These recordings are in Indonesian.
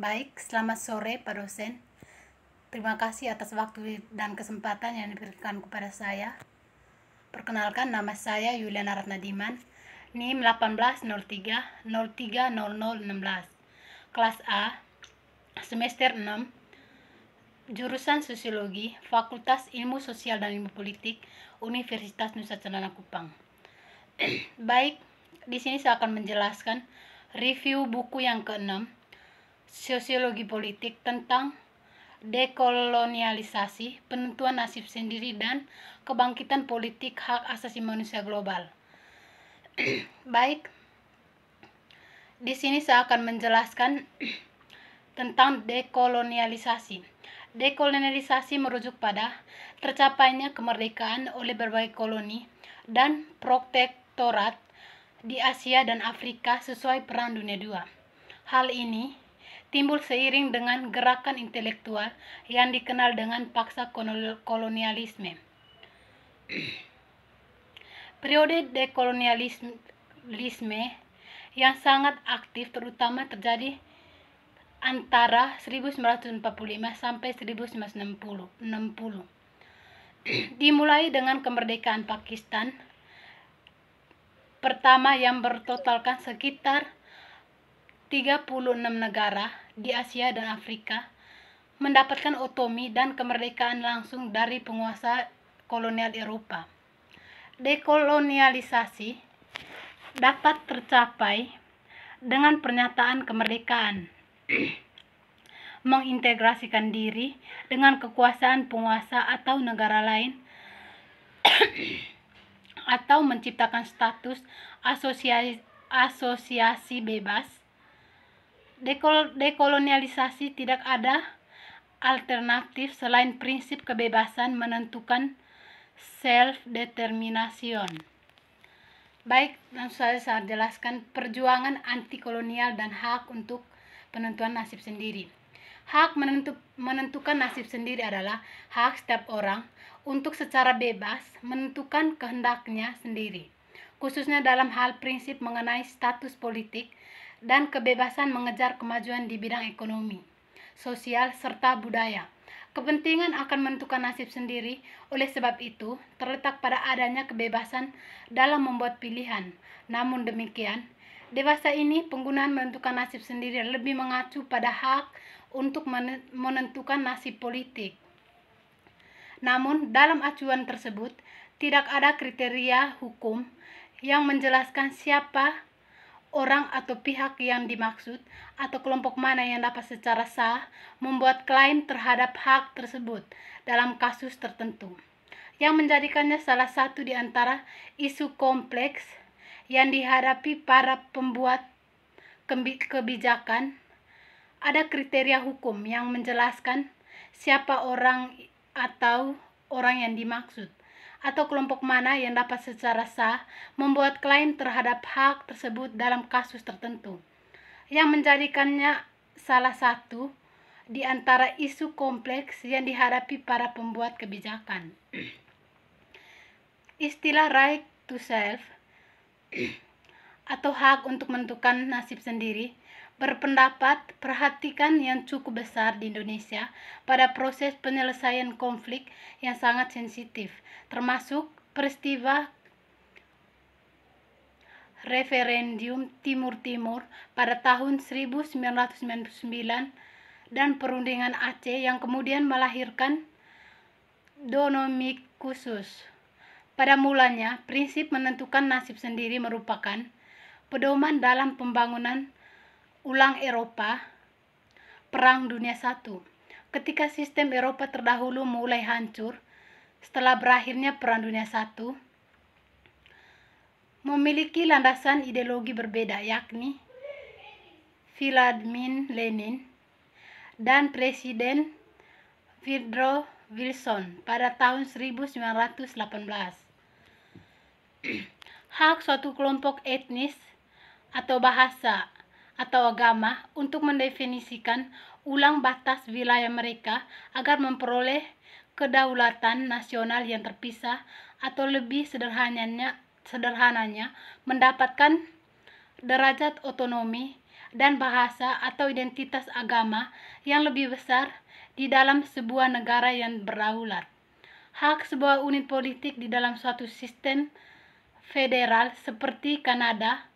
Baik, selamat sore Pak dosen. Terima kasih atas waktu dan kesempatan yang diberikan kepada saya. Perkenalkan nama saya Yuliana Ratnadiman, NIM 1803 03 Kelas A, semester 6, jurusan Sosiologi, Fakultas Ilmu Sosial dan Ilmu Politik, Universitas Nusa Cendana Kupang. Baik, di sini saya akan menjelaskan review buku yang keenam sosiologi politik tentang dekolonialisasi, penentuan nasib sendiri dan kebangkitan politik hak asasi manusia global. Baik, di sini saya akan menjelaskan tentang dekolonialisasi. Dekolonialisasi merujuk pada tercapainya kemerdekaan oleh berbagai koloni dan protektorat di Asia dan Afrika sesuai Perang Dunia II. Hal ini timbul seiring dengan gerakan intelektual yang dikenal dengan paksa kolonialisme. Periode dekolonialisme yang sangat aktif terutama terjadi antara 1945 sampai 1960. Dimulai dengan kemerdekaan Pakistan pertama yang bertotalkan sekitar 36 negara di Asia dan Afrika mendapatkan otomi dan kemerdekaan langsung dari penguasa kolonial Eropa. Dekolonialisasi dapat tercapai dengan pernyataan kemerdekaan mengintegrasikan diri dengan kekuasaan penguasa atau negara lain atau menciptakan status asosiasi, asosiasi bebas dekol dekolonialisasi tidak ada alternatif selain prinsip kebebasan menentukan self-determination. Baik, langsung saja saya jelaskan perjuangan anti kolonial dan hak untuk penentuan nasib sendiri. Hak menentu, menentukan nasib sendiri adalah hak setiap orang untuk secara bebas menentukan kehendaknya sendiri, khususnya dalam hal prinsip mengenai status politik dan kebebasan mengejar kemajuan di bidang ekonomi, sosial, serta budaya. Kepentingan akan menentukan nasib sendiri, oleh sebab itu terletak pada adanya kebebasan dalam membuat pilihan. Namun demikian, dewasa ini penggunaan menentukan nasib sendiri lebih mengacu pada hak untuk menentukan nasib politik. Namun, dalam acuan tersebut tidak ada kriteria hukum yang menjelaskan siapa orang atau pihak yang dimaksud atau kelompok mana yang dapat secara sah membuat klaim terhadap hak tersebut dalam kasus tertentu yang menjadikannya salah satu di antara isu kompleks yang dihadapi para pembuat kebijakan ada kriteria hukum yang menjelaskan siapa orang atau orang yang dimaksud atau kelompok mana yang dapat secara sah membuat klaim terhadap hak tersebut dalam kasus tertentu, yang menjadikannya salah satu di antara isu kompleks yang dihadapi para pembuat kebijakan. Istilah right to self atau hak untuk menentukan nasib sendiri berpendapat perhatikan yang cukup besar di Indonesia pada proses penyelesaian konflik yang sangat sensitif, termasuk peristiwa referendum Timur Timur pada tahun 1999 dan perundingan Aceh yang kemudian melahirkan donomik khusus. Pada mulanya, prinsip menentukan nasib sendiri merupakan pedoman dalam pembangunan ulang Eropa, Perang Dunia I. Ketika sistem Eropa terdahulu mulai hancur, setelah berakhirnya Perang Dunia I, memiliki landasan ideologi berbeda yakni Vladimir Lenin dan Presiden Woodrow Wilson pada tahun 1918. Hak suatu kelompok etnis atau bahasa atau agama untuk mendefinisikan ulang batas wilayah mereka agar memperoleh kedaulatan nasional yang terpisah atau lebih sederhananya sederhananya mendapatkan derajat otonomi dan bahasa atau identitas agama yang lebih besar di dalam sebuah negara yang berdaulat. Hak sebuah unit politik di dalam suatu sistem federal seperti Kanada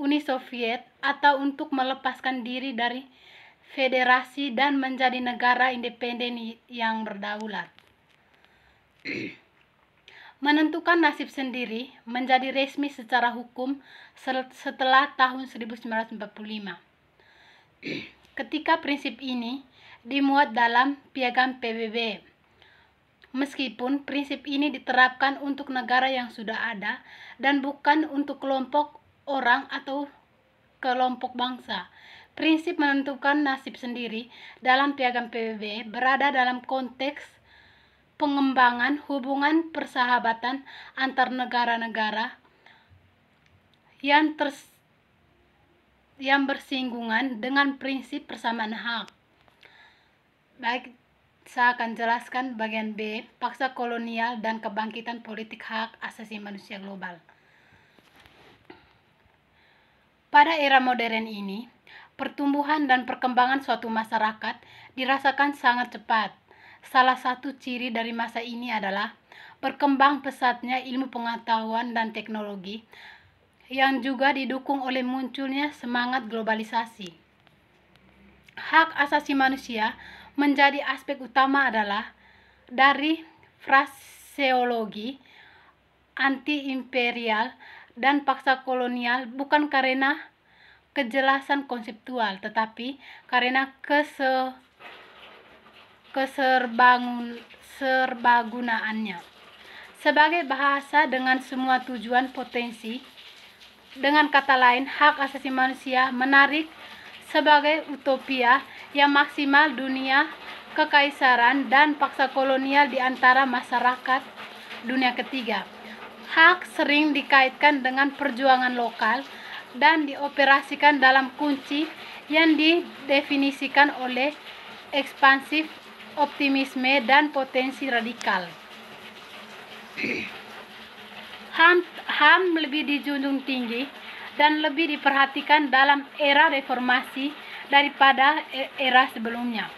Uni Soviet atau untuk melepaskan diri dari federasi dan menjadi negara independen yang berdaulat. Menentukan nasib sendiri menjadi resmi secara hukum setelah tahun 1945. Ketika prinsip ini dimuat dalam Piagam PBB. Meskipun prinsip ini diterapkan untuk negara yang sudah ada dan bukan untuk kelompok orang atau kelompok bangsa. Prinsip menentukan nasib sendiri dalam piagam PBB berada dalam konteks pengembangan hubungan persahabatan antar negara-negara yang ters yang bersinggungan dengan prinsip persamaan hak. Baik, saya akan jelaskan bagian B, paksa kolonial dan kebangkitan politik hak asasi manusia global. Pada era modern ini, pertumbuhan dan perkembangan suatu masyarakat dirasakan sangat cepat. Salah satu ciri dari masa ini adalah perkembang pesatnya ilmu pengetahuan dan teknologi yang juga didukung oleh munculnya semangat globalisasi. Hak asasi manusia menjadi aspek utama adalah dari fraseologi anti-imperial dan paksa kolonial bukan karena kejelasan konseptual, tetapi karena kese, keserbangun, serbagunaannya. Sebagai bahasa dengan semua tujuan potensi, dengan kata lain, hak asasi manusia menarik sebagai utopia yang maksimal dunia kekaisaran dan paksa kolonial di antara masyarakat dunia ketiga. Hak sering dikaitkan dengan perjuangan lokal, dan dioperasikan dalam kunci yang didefinisikan oleh ekspansif optimisme dan potensi radikal. HAM, HAM lebih dijunjung tinggi dan lebih diperhatikan dalam era reformasi daripada e, era sebelumnya.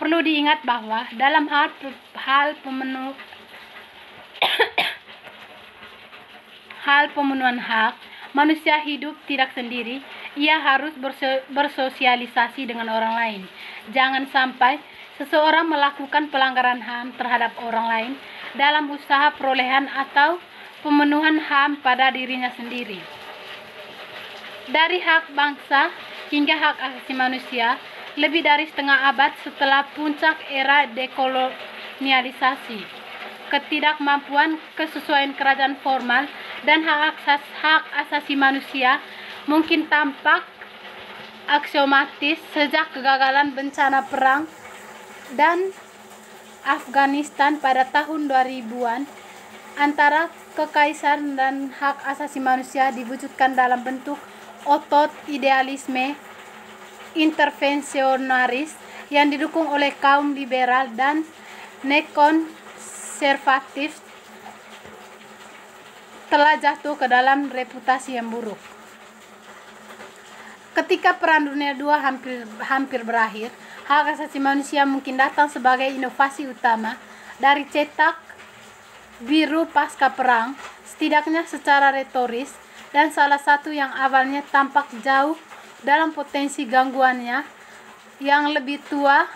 Perlu diingat bahwa dalam hal, hal pemenuh hal pemenuhan hak Manusia hidup tidak sendiri, ia harus bersosialisasi dengan orang lain. Jangan sampai seseorang melakukan pelanggaran HAM terhadap orang lain dalam usaha perolehan atau pemenuhan HAM pada dirinya sendiri. Dari hak bangsa hingga hak asasi manusia, lebih dari setengah abad setelah puncak era dekolonialisasi, ketidakmampuan kesesuaian kerajaan formal dan hak asas hak asasi manusia mungkin tampak aksiomatis sejak kegagalan bencana perang dan Afghanistan pada tahun 2000-an antara kekaisaran dan hak asasi manusia diwujudkan dalam bentuk otot idealisme intervensionaris yang didukung oleh kaum liberal dan nekonservatif telah jatuh ke dalam reputasi yang buruk. Ketika Perang Dunia II hampir, hampir berakhir, hak asasi manusia mungkin datang sebagai inovasi utama dari cetak biru pasca perang, setidaknya secara retoris, dan salah satu yang awalnya tampak jauh dalam potensi gangguannya yang lebih tua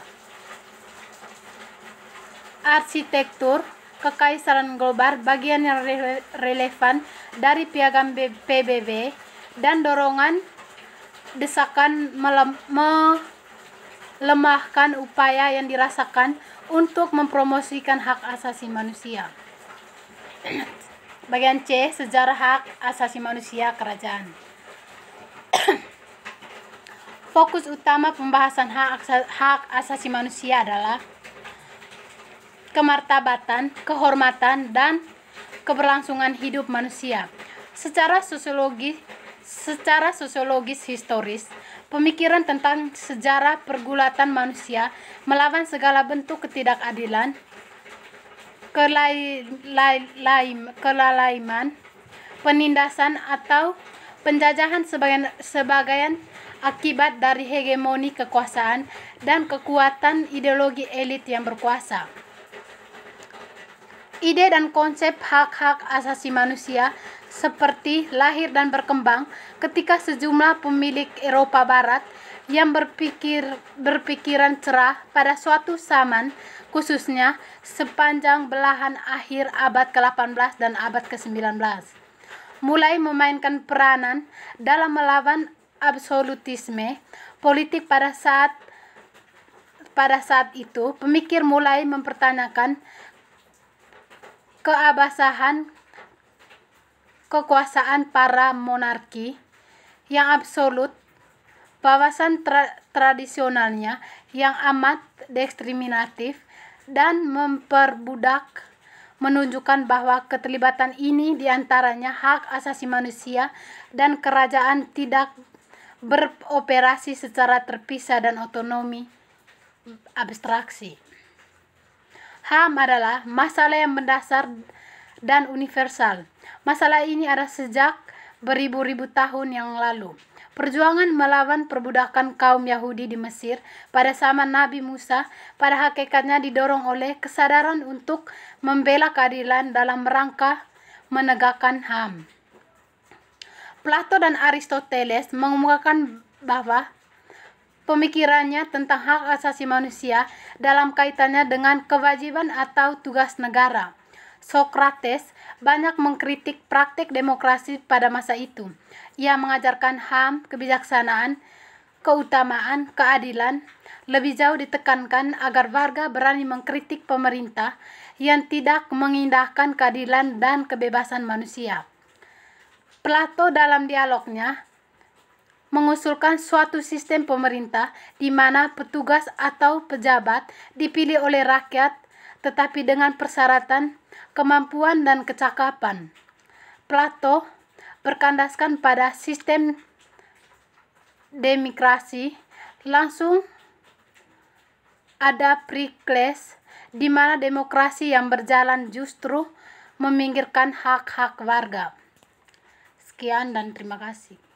arsitektur Kekaisaran Global bagian yang re relevan dari piagam PBB dan dorongan desakan melemahkan upaya yang dirasakan untuk mempromosikan hak asasi manusia. Bagian C, sejarah hak asasi manusia kerajaan. Fokus utama pembahasan hak, hak asasi manusia adalah kemartabatan, kehormatan, dan keberlangsungan hidup manusia. Secara sosiologi, secara sosiologis historis, pemikiran tentang sejarah pergulatan manusia melawan segala bentuk ketidakadilan, kelai, kelalaiman, penindasan atau penjajahan sebagian, sebagian akibat dari hegemoni kekuasaan dan kekuatan ideologi elit yang berkuasa ide dan konsep hak-hak asasi manusia seperti lahir dan berkembang ketika sejumlah pemilik Eropa Barat yang berpikir berpikiran cerah pada suatu zaman khususnya sepanjang belahan akhir abad ke-18 dan abad ke-19 mulai memainkan peranan dalam melawan absolutisme politik pada saat pada saat itu, pemikir mulai mempertanyakan keabasahan kekuasaan para monarki yang absolut, wawasan tra tradisionalnya yang amat diskriminatif dan memperbudak menunjukkan bahwa keterlibatan ini diantaranya hak asasi manusia dan kerajaan tidak beroperasi secara terpisah dan otonomi abstraksi. HAM adalah masalah yang mendasar dan universal. Masalah ini ada sejak beribu-ribu tahun yang lalu. Perjuangan melawan perbudakan kaum Yahudi di Mesir pada zaman Nabi Musa pada hakikatnya didorong oleh kesadaran untuk membela keadilan dalam rangka menegakkan HAM. Plato dan Aristoteles mengemukakan bahwa pemikirannya tentang hak asasi manusia dalam kaitannya dengan kewajiban atau tugas negara. Socrates banyak mengkritik praktik demokrasi pada masa itu. Ia mengajarkan HAM, kebijaksanaan, keutamaan, keadilan, lebih jauh ditekankan agar warga berani mengkritik pemerintah yang tidak mengindahkan keadilan dan kebebasan manusia. Plato dalam dialognya mengusulkan suatu sistem pemerintah di mana petugas atau pejabat dipilih oleh rakyat tetapi dengan persyaratan kemampuan dan kecakapan. Plato berkandaskan pada sistem demokrasi langsung ada Pericles di mana demokrasi yang berjalan justru meminggirkan hak-hak warga. Sekian dan terima kasih.